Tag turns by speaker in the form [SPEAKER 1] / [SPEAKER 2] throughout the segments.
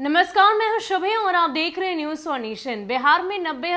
[SPEAKER 1] नमस्कार मैं हूं शुभे और आप देख रहे हैं न्यूज फॉर नेशन बिहार में नब्बे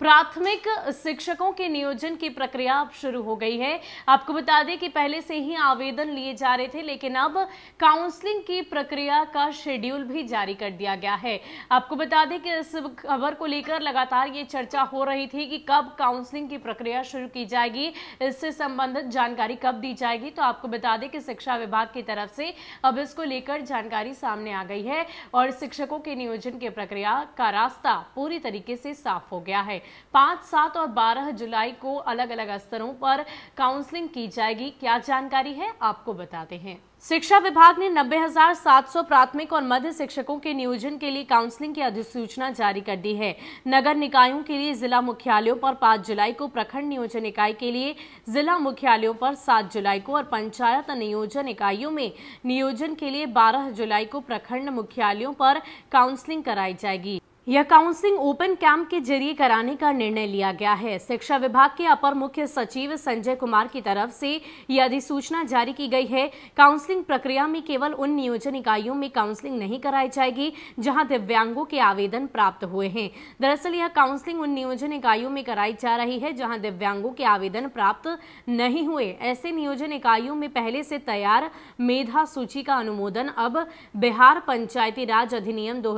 [SPEAKER 1] प्राथमिक शिक्षकों के नियोजन की प्रक्रिया अब शुरू हो गई है आपको बता दें कि पहले से ही आवेदन लिए जा रहे थे लेकिन अब काउंसलिंग की प्रक्रिया का शेड्यूल भी जारी कर दिया गया है आपको बता दें कि इस खबर को लेकर लगातार ये चर्चा हो रही थी कि कब काउंसलिंग की प्रक्रिया शुरू की जाएगी इससे संबंधित जानकारी कब दी जाएगी तो आपको बता दें कि शिक्षा विभाग की तरफ से अब इसको लेकर जानकारी सामने आ गई है और शिक्षकों के नियोजन की प्रक्रिया का रास्ता पूरी तरीके से साफ हो गया है पाँच सात और बारह जुलाई को अलग अलग स्तरों पर काउंसलिंग की जाएगी क्या जानकारी है आपको बताते हैं शिक्षा विभाग ने नब्बे हजार सात सौ प्राथमिक और मध्य शिक्षकों के नियोजन के लिए काउंसलिंग की अधिसूचना जारी कर दी है नगर निकायों के लिए जिला मुख्यालयों पर 5 जुलाई को प्रखंड नियोजन इकाई के लिए जिला मुख्यालयों पर 7 जुलाई को और पंचायत नियोजन इकाइयों में नियोजन के लिए 12 जुलाई को प्रखंड मुख्यालयों पर काउंसलिंग कराई जाएगी यह काउंसलिंग ओपन कैंप के जरिए कराने का निर्णय लिया गया है शिक्षा विभाग के अपर मुख्य सचिव संजय कुमार की तरफ से यह अधिसूचना जारी की गई है काउंसलिंग प्रक्रिया में केवल उन नियोजन इकाइयों में काउंसलिंग नहीं कराई जाएगी जहां दिव्यांगों के आवेदन प्राप्त हुए हैं दरअसल यह काउंसलिंग उन नियोजन इकाइयों में कराई जा रही है जहाँ दिव्यांगों के आवेदन प्राप्त नहीं हुए ऐसे नियोजन इकाइयों में पहले से तैयार मेधा सूची का अनुमोदन अब बिहार पंचायती राज अधिनियम दो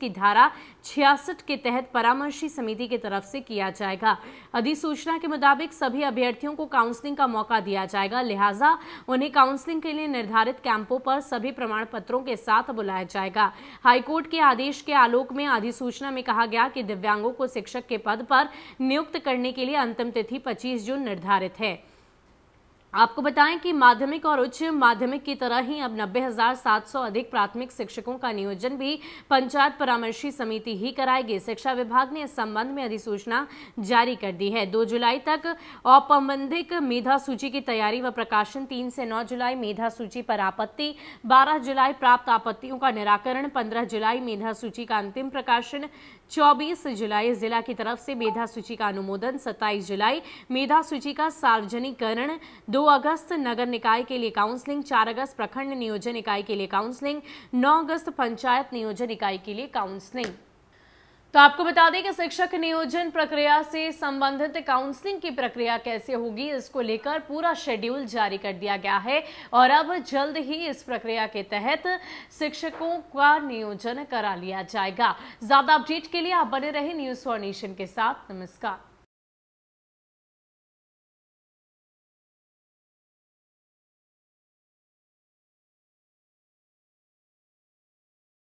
[SPEAKER 1] की धारा छियासठ के तहत परामर्शी समिति की तरफ से किया जाएगा अधिसूचना के मुताबिक सभी अभ्यर्थियों को काउंसलिंग का मौका दिया जाएगा लिहाजा उन्हें काउंसलिंग के लिए निर्धारित कैंपों पर सभी प्रमाण पत्रों के साथ बुलाया जाएगा हाईकोर्ट के आदेश के आलोक में अधिसूचना में कहा गया कि दिव्यांगों को शिक्षक के पद पर नियुक्त करने के लिए अंतिम तिथि पच्चीस जून निर्धारित है आपको बताएं कि माध्यमिक और उच्च माध्यमिक की तरह ही अब नब्बे हजार सात सौ अधिक प्राथमिक शिक्षकों का नियोजन भी पंचायत परामर्शी समिति ही कराएगी शिक्षा विभाग ने इस संबंध में अधिसूचना जारी कर दी है दो जुलाई तक औपबंधिक मेधा सूची की तैयारी व प्रकाशन तीन से नौ जुलाई मेधा सूची पर आपत्ति बारह जुलाई प्राप्त आपत्तियों का निराकरण पंद्रह जुलाई मेधा सूची का अंतिम प्रकाशन चौबीस जुलाई जिला की तरफ से मेधा सूची का अनुमोदन सत्ताईस जुलाई मेधा सूची का सार्वजनिकरण दो अगस्त नगर निकाय के लिए काउंसलिंग चार अगस्त प्रखंड नियोजन इकाई के लिए काउंसलिंग नौ अगस्त पंचायत नियोजन इकाई के लिए काउंसलिंग तो आपको बता दें कि शिक्षक नियोजन प्रक्रिया से संबंधित काउंसलिंग की प्रक्रिया कैसे होगी इसको लेकर पूरा शेड्यूल जारी कर दिया गया है और अब जल्द ही इस प्रक्रिया के तहत शिक्षकों का नियोजन करा लिया जाएगा ज्यादा अपडेट के लिए आप बने रहे न्यूज फॉर नेशन के साथ नमस्कार